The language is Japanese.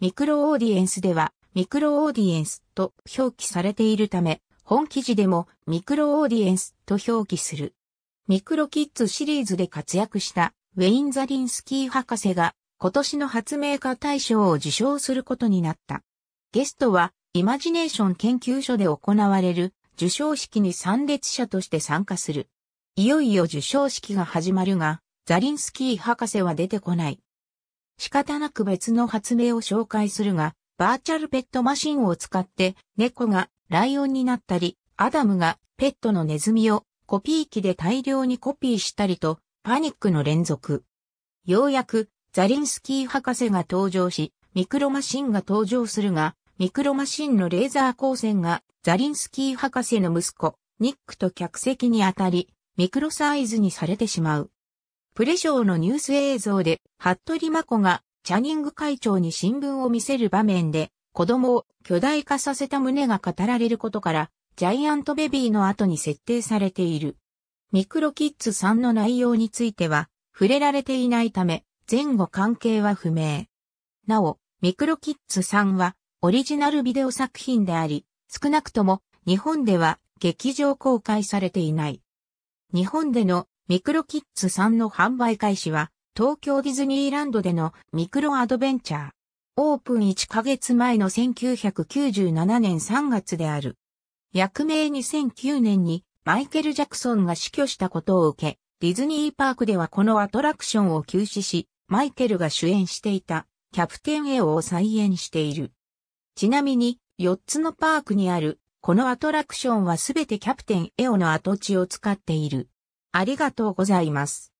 ミクロオーディエンスでは、ミクロオーディエンスと表記されているため、本記事でもミクロオーディエンスと表記する。ミクロキッズシリーズで活躍したウェイン・ザリンスキー博士が今年の発明家大賞を受賞することになった。ゲストはイマジネーション研究所で行われる受賞式に参列者として参加する。いよいよ受賞式が始まるが、ザリンスキー博士は出てこない。仕方なく別の発明を紹介するが、バーチャルペットマシンを使って猫がライオンになったり、アダムがペットのネズミをコピー機で大量にコピーしたりとパニックの連続。ようやくザリンスキー博士が登場し、ミクロマシンが登場するが、ミクロマシンのレーザー光線がザリンスキー博士の息子、ニックと客席に当たり、ミクロサイズにされてしまう。プレショーのニュース映像で、服部真子が、チャニング会長に新聞を見せる場面で、子供を巨大化させた旨が語られることから、ジャイアントベビーの後に設定されている。ミクロキッズさんの内容については、触れられていないため、前後関係は不明。なお、ミクロキッズさんは、オリジナルビデオ作品であり、少なくとも、日本では、劇場公開されていない。日本でのミクロキッズ3の販売開始は、東京ディズニーランドでのミクロアドベンチャー。オープン1ヶ月前の1997年3月である。役名2009年にマイケル・ジャクソンが死去したことを受け、ディズニーパークではこのアトラクションを休止し、マイケルが主演していたキャプテンエオを再演している。ちなみに、4つのパークにあるこのアトラクションはすべてキャプテンエオの跡地を使っている。ありがとうございます。